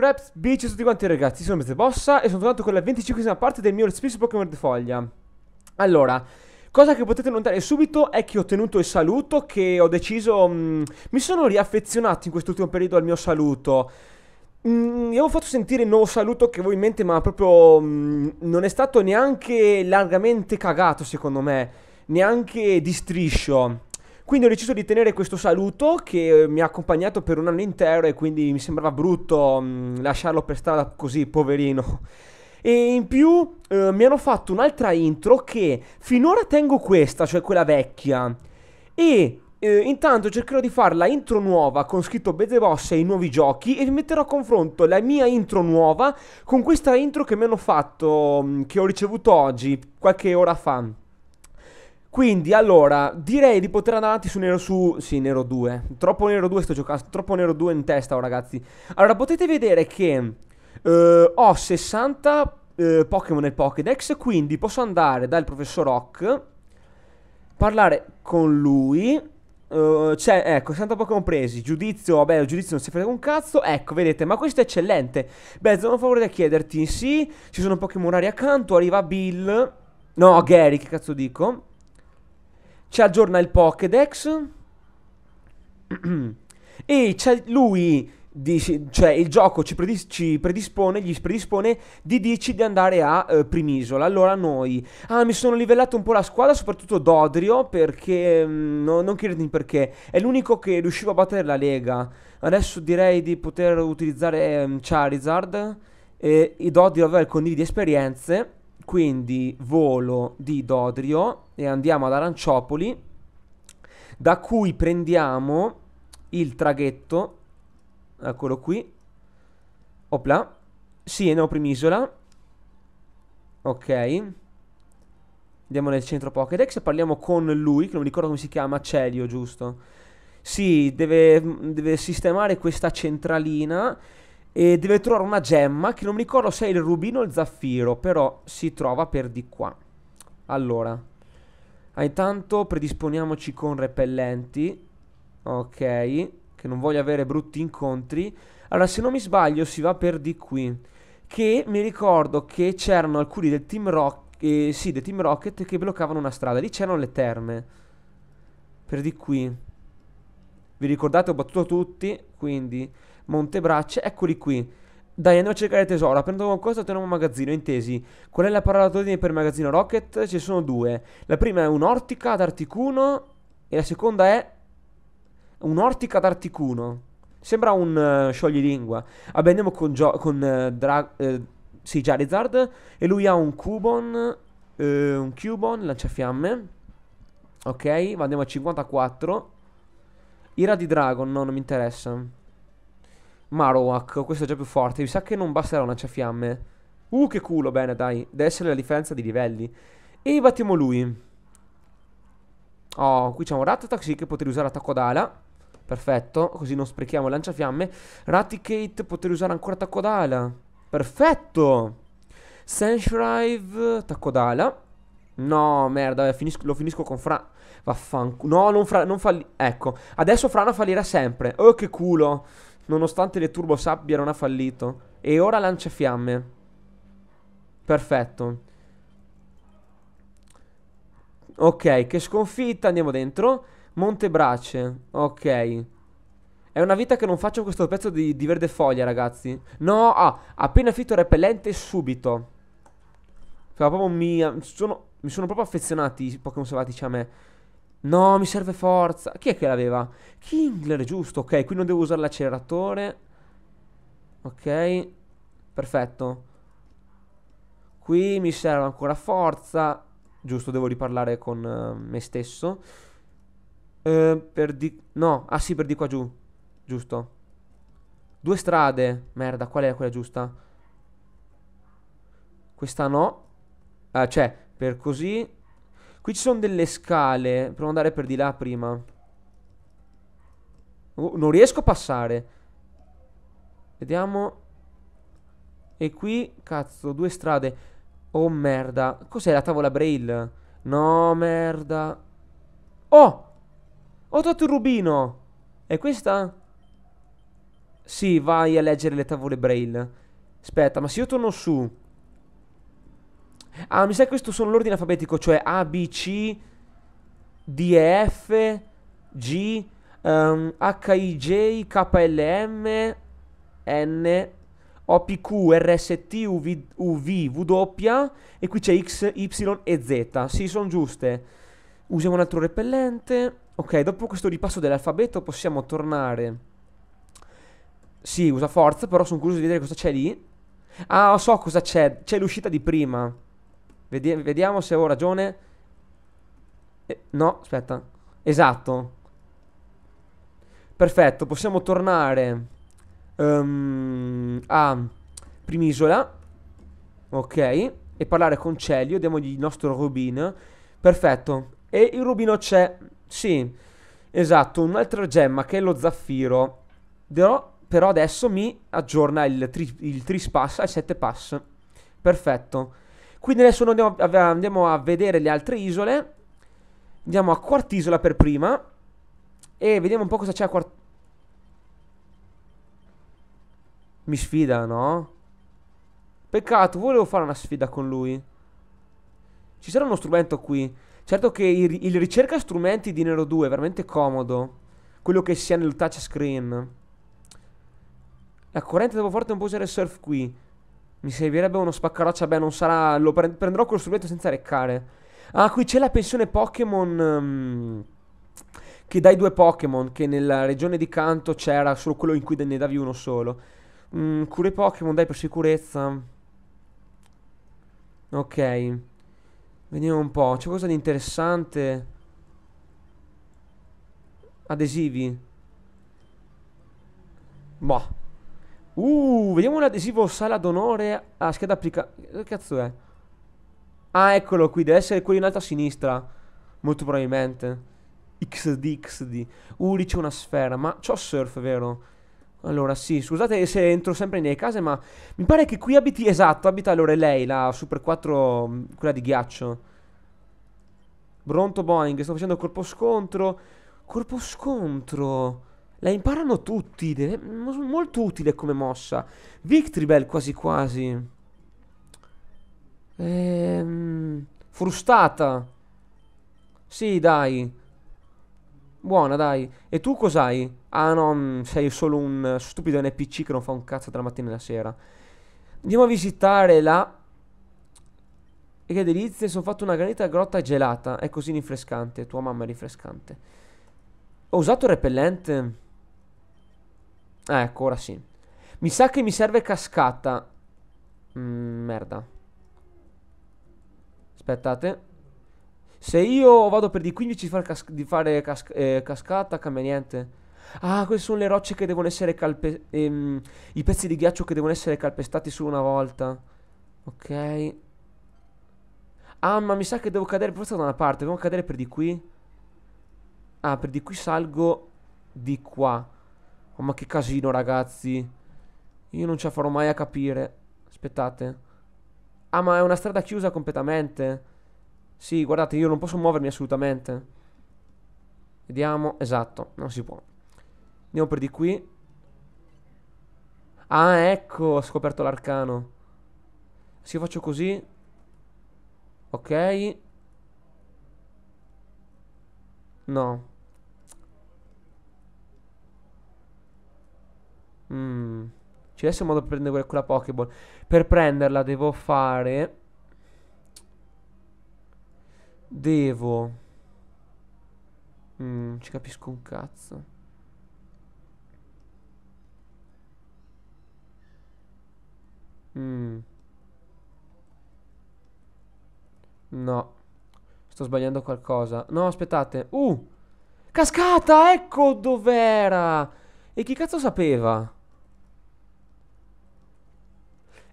Craps B, ciao a tutti quanti ragazzi, sono Mr. Bossa e sono tornato con la 25esima parte del mio Let's Play su Pokémon Foglia Allora, cosa che potete notare subito è che ho ottenuto il saluto che ho deciso... Mh, mm, mi sono riaffezionato in quest'ultimo periodo al mio saluto Mi mm, avevo fatto sentire il nuovo saluto che avevo in mente, ma proprio mm, non è stato neanche largamente cagato, secondo me, neanche di striscio. Quindi ho deciso di tenere questo saluto che eh, mi ha accompagnato per un anno intero e quindi mi sembrava brutto mh, mm, lasciarlo per strada così, poverino. E in più eh, mi hanno fatto un'altra intro che finora tengo questa, cioè quella vecchia. E eh, intanto cercherò di fare la intro nuova con scritto Bezeboss e i nuovi giochi e vi metterò a confronto la mia intro nuova con questa intro che mi hanno fatto, mm, che ho ricevuto oggi, qualche ora fa. Quindi, allora, direi di poter andare avanti su Nero su... Sì, Nero 2. Troppo Nero 2 sto giocando, troppo Nero 2 in testa, oh, ragazzi. Allora, potete vedere che eh, ho 60 eh, Pokémon nel Pokédex, quindi posso andare dal professor Rock, parlare con lui... Uh, cioè, ecco, 60 Pokémon presi. Giudizio, vabbè, il giudizio non si frega un cazzo. Ecco, vedete, ma questo è eccellente. Beh, sono a favore da chiederti. Sì, ci sono Pokémon rari accanto. Arriva Bill. No, Gary, che cazzo dico? ci aggiorna il Pokédex e lui, di, cioè il gioco ci, predis- ci, predispone, gli predispone di dirci di andare a eh, Primisola. Allora noi, ah mi sono livellato un po' la squadra, soprattutto Dodrio, perché mm, no, non chiedetemi perché, è l'unico che riusciva a battere la Lega. Adesso direi di poter utilizzare eh, Charizard. e Dodrio aveva il condividi esperienze quindi volo di Dodrio e andiamo ad Aranciopoli, da cui prendiamo il traghetto, eccolo qui, opla, Siena o Primisola, ok, andiamo nel centro Pokédex e parliamo con lui, che non mi ricordo come si chiama, Celio, giusto? Sì, deve, deve sistemare questa centralina e deve trovare una gemma che non mi ricordo se è il rubino o il zaffiro, però si trova per di qua. Allora, ah, intanto predisponiamoci con repellenti. Ok, che non voglio avere brutti incontri. Allora, se non mi sbaglio, si va per di qui. Che mi ricordo che c'erano alcuni del team, Rock, eh, sì, del team Rocket che bloccavano una strada. Lì c'erano le terme. Per di qui. Vi ricordate, ho battuto tutti, quindi... Montebracce, eccoli qui. Dai, andiamo a cercare tesoro. Prendo qualcosa, e teniamo un magazzino, intesi. Qual è la parola d'ordine per il magazzino Rocket? Ce sono due. La prima è un'ortica ad Articuno e la seconda è un'ortica ad Articuno. Sembra un uh, scioglilingua. Vabbè, andiamo con, Gio con uh, Dra uh, sì, Charizard e lui ha un Cubon, un Cubon, lanciafiamme. Ok, andiamo a 54. Ira di Dragon, no, non mi interessa. Marowak, questo è già più forte. Mi sa che non basterà un lanciafiamme. Uh, che culo, bene, dai. Deve essere la differenza di livelli. E battiamo lui. Oh, qui c'è un Rattatak, sì, che potrei usare attacco d'ala. Perfetto, così non sprechiamo il lanciafiamme. Raticate, potrei usare ancora attacco d'ala. Perfetto. Senshive, attacco d'ala. No, merda, finisco, lo finisco con Fra... Vaffanculo. No, non, fra, non falli... Ecco, adesso Frana fallirà sempre. Oh, che culo nonostante le turbo sabbia non ha fallito. E ora lancia fiamme. Perfetto. Ok, che sconfitta, andiamo dentro. Montebrace, ok. È una vita che non faccio questo pezzo di, di verde foglia, ragazzi. No, ah, appena fitto repellente subito. Proprio mi, sono, mi sono proprio affezionati i Pokémon selvatici cioè a me. No, mi serve forza. Chi è che l'aveva? Kingler, giusto. Ok, qui non devo usare l'acceleratore. Ok. Perfetto. Qui mi serve ancora forza. Giusto, devo riparlare con uh, me stesso. Uh, per di... No, ah sì, per di qua giù. Giusto. Due strade. Merda, qual è quella giusta? Questa no. Uh, cioè, per così Qui ci sono delle scale. Provo ad andare per di là prima. Oh, non riesco a passare. Vediamo. E qui, cazzo, due strade. Oh, merda. Cos'è la tavola Braille? No, merda. Oh! Ho trovato il rubino. È questa? Sì, vai a leggere le tavole Braille. Aspetta, ma se io torno su... Ah, mi sa che questo sono l'ordine alfabetico, cioè A, B, C, D, E, F, G, um, H, I, J, K, L, M, N, O, P, Q, R, S, T, U, V, U, v W, e qui c'è X, Y e Z. Sì, sono giuste. Usiamo un altro repellente. Ok, dopo questo ripasso dell'alfabeto possiamo tornare... Sì, usa forza, però sono curioso di vedere cosa c'è lì. Ah, so cosa c'è. C'è l'uscita di prima. Vedi vediamo se ho ragione. Eh, no, aspetta. Esatto. Perfetto, possiamo tornare um, a Primisola. Ok. E parlare con Celio. Diamogli il nostro Rubin. Perfetto. E il Rubino c'è. Sì. Esatto, un'altra gemma che è lo zaffiro. Però, però adesso mi aggiorna il, 3 pass al 7 pass. Perfetto. Quindi adesso andiamo a, andiamo a vedere le altre isole. Andiamo a Quartisola per prima. E vediamo un po' cosa c'è a Quartisola. Mi sfida, no? Peccato, volevo fare una sfida con lui. Ci sarà uno strumento qui. Certo che il, il ricerca strumenti di Nero 2 è veramente comodo. Quello che sia nel touchscreen. La corrente devo forte non può usare surf qui. Mi servirebbe uno spaccaroccia, beh non sarà... Lo pre prenderò col strumento senza reccare. Ah, qui c'è la pensione Pokémon... Um, che dai due Pokémon, che nella regione di canto c'era solo quello in cui ne davi uno solo. Mm, cure Pokémon, dai per sicurezza. Ok. Vediamo un po'. C'è qualcosa di interessante? Adesivi. Boh. Uh, vediamo l'adesivo sala d'onore a scheda applicata. Che cazzo è? Ah, eccolo qui, deve essere quello in alto a sinistra. Molto probabilmente. XD, XD. Uh, lì c'è una sfera, ma c'ho surf, vero? Allora, sì, scusate se entro sempre nelle case, ma mi pare che qui abiti, esatto, abita allora lei, la Super 4, mm, quella di ghiaccio. Bronto Boeing, sto facendo corpo scontro. Corpo scontro. La imparano tutti, deve, molto utile come mossa. Victory Bell quasi quasi. Ehm, frustata. Sì, dai. Buona, dai. E tu cos'hai? Ah no, mm, sei solo un stupido NPC che non fa un cazzo tra la mattina e la sera. Andiamo a visitare la... E che delizie, sono fatto una granita grotta gelata. È così rinfrescante, tua mamma è rinfrescante. Ho usato il repellente... Ah, ecco, ora sì. Mi sa che mi serve cascata. Mm, merda. Aspettate. Se io vado per D15 di, far cas di fare cas eh, cascata, cambia niente. Ah, queste sono le rocce che devono essere calpestate. Ehm, I pezzi di ghiaccio che devono essere calpestati solo una volta. Ok. Ah, ma mi sa che devo cadere forse da una parte. Devo cadere per di qui. Ah, per di qui salgo di qua. Oh, ma che casino, ragazzi. Io non ce la farò mai a capire. Aspettate. Ah, ma è una strada chiusa completamente. Sì, guardate, io non posso muovermi assolutamente. Vediamo. Esatto, non si può. Andiamo per di qui. Ah, ecco, ho scoperto l'arcano. Se io faccio così... Ok. No. Mm. Ci deve essere un modo per prendere quella Pokéball. Per prenderla devo fare... Devo... Mm, ci capisco un cazzo. Mm. No. Sto sbagliando qualcosa. No, aspettate. Uh! Cascata! Ecco dov'era! E chi cazzo sapeva?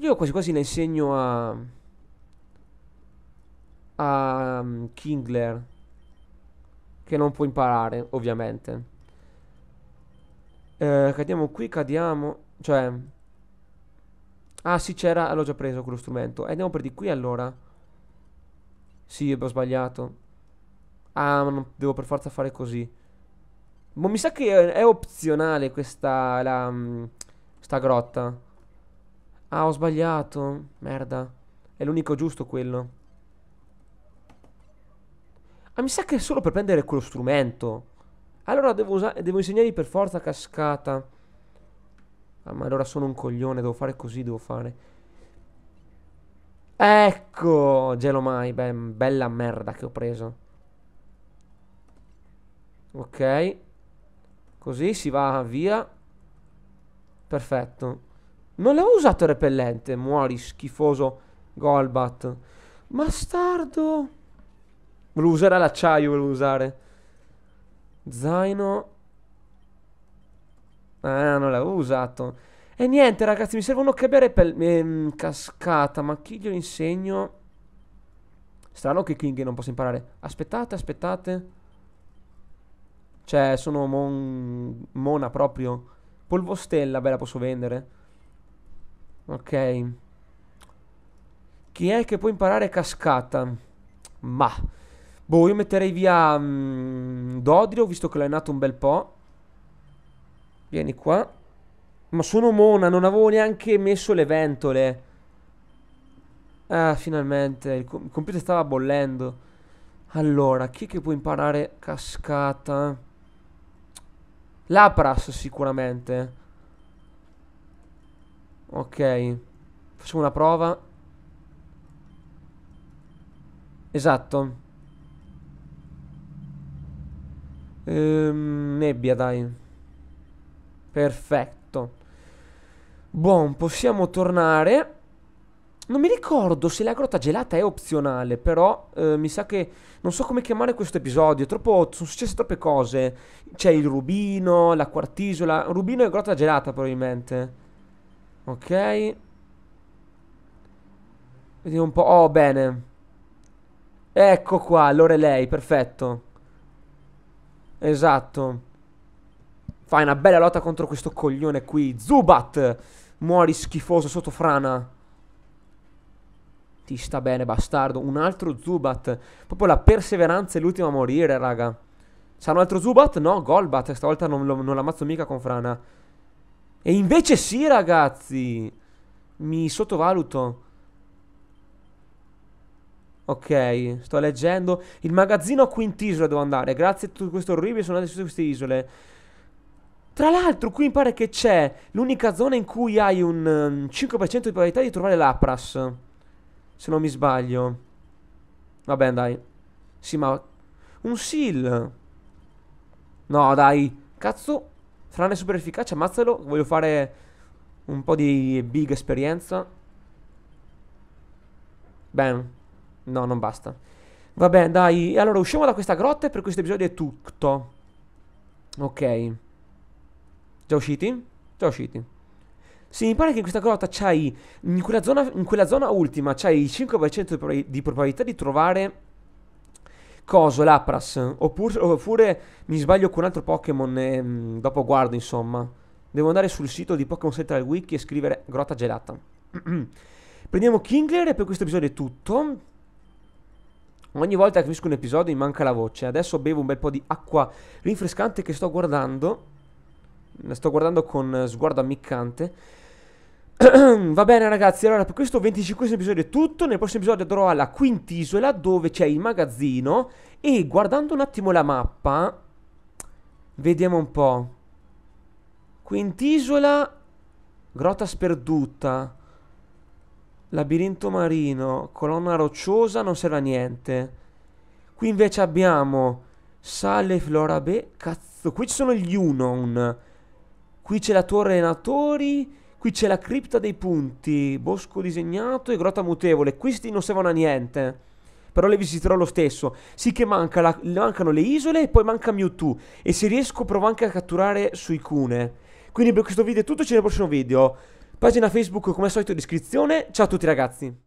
Io quasi quasi la insegno a... A mm, Kingler. Che non può imparare, ovviamente. Eh, cadiamo qui, cadiamo... Cioè... Ah sì, c'era... L'ho già preso quello strumento. E eh, andiamo per di qui allora. Sì, ho sbagliato. Ah, ma non devo per forza fare così. Ma boh, mi sa che è, è opzionale questa... La, mm, sta grotta. Ah, ho sbagliato. Merda. È l'unico giusto quello. Ah, mi sa che è solo per prendere quello strumento. Allora devo, devo insegnargli per forza cascata. Ah, ma allora sono un coglione. Devo fare così, devo fare. Ecco, Gelomai. Beh, bella merda che ho preso. Ok. Così si va via. Perfetto. Non l'avevo usato il repellente. Muori, schifoso Golbat. Bastardo. Volevo usare l'acciaio, volevo usare. Zaino. Ah, non l'avevo usato. E niente, ragazzi, mi servono che bere per... Ehm, cascata, ma chi glielo insegno? Strano che King non possa imparare. Aspettate, aspettate. Cioè, sono mon... mona proprio. Polvostella, beh, la posso vendere. Ok. Chi è che può imparare cascata? Ma. Boh, io metterei via mh, mm, Dodrio, visto che l'hai nato un bel po'. Vieni qua. Ma sono mona, non avevo neanche messo le ventole. Ah, finalmente. Il, com il computer stava bollendo. Allora, chi è che può imparare cascata? Lapras sicuramente. Ok. Facciamo una prova. Esatto. Ehm, nebbia, dai. Perfetto. Buon, possiamo tornare. Non mi ricordo se la grotta gelata è opzionale, però eh, mi sa che non so come chiamare questo episodio. Troppo, sono successe troppe cose. C'è il rubino, la quartisola. Rubino e grotta gelata probabilmente. Ok. Vediamo un po'. Oh, bene. Ecco qua, allora è lei, perfetto. Esatto. Fai una bella lotta contro questo coglione qui. Zubat! Muori schifoso sotto frana. Ti sta bene, bastardo. Un altro Zubat. Proprio la perseveranza è l'ultima a morire, raga. C'è un altro Zubat? No, Golbat. Stavolta non, non l'ammazzo mica con frana. E invece sì, ragazzi. Mi sottovaluto. Ok, sto leggendo. Il magazzino a Quintisola devo andare. Grazie a tutto questo orribile sono andato su queste isole. Tra l'altro, qui mi pare che c'è l'unica zona in cui hai un 5% um, di probabilità di trovare l'Apras. Se non mi sbaglio. Vabbè, dai. Sì, ma... Un seal. No, dai. Cazzo. Strana super efficace, ammazzalo. Voglio fare un po' di big esperienza. Bene. No, non basta. Vabbè, dai. Allora, usciamo da questa grotta e per questo episodio è tutto. Ok. Già usciti? Già usciti. Sì, mi pare che in questa grotta c'hai... In, in, quella zona ultima c'hai il 5% di probabilità di trovare Coso, Lapras. Oppure, oppure, mi sbaglio con un altro Pokémon. Mm, dopo guardo, insomma. Devo andare sul sito di Pokémon Central Wiki e scrivere Grotta Gelata. Prendiamo Kingler e per questo episodio è tutto. Ogni volta che finisco un episodio mi manca la voce. Adesso bevo un bel po' di acqua rinfrescante che sto guardando. La sto guardando con sguardo ammiccante. Va bene ragazzi, allora per questo 25 episodio è tutto, nel prossimo episodio andrò alla quintisola dove c'è il magazzino e guardando un attimo la mappa, vediamo un po'. Quintisola, grotta sperduta, labirinto marino, colonna rocciosa, non serve a niente. Qui invece abbiamo sale, flora, be, cazzo, qui ci sono gli Unon, qui c'è la torre natori Qui c'è la cripta dei punti, bosco disegnato e grotta mutevole. Questi non servono a niente. Però le visiterò lo stesso. Sì che manca la, mancano le isole e poi manca Mewtwo. E se riesco provo anche a catturare Suicune. Quindi per questo video è tutto, ci vediamo nel prossimo video. Pagina Facebook come al solito in descrizione. Ciao a tutti ragazzi.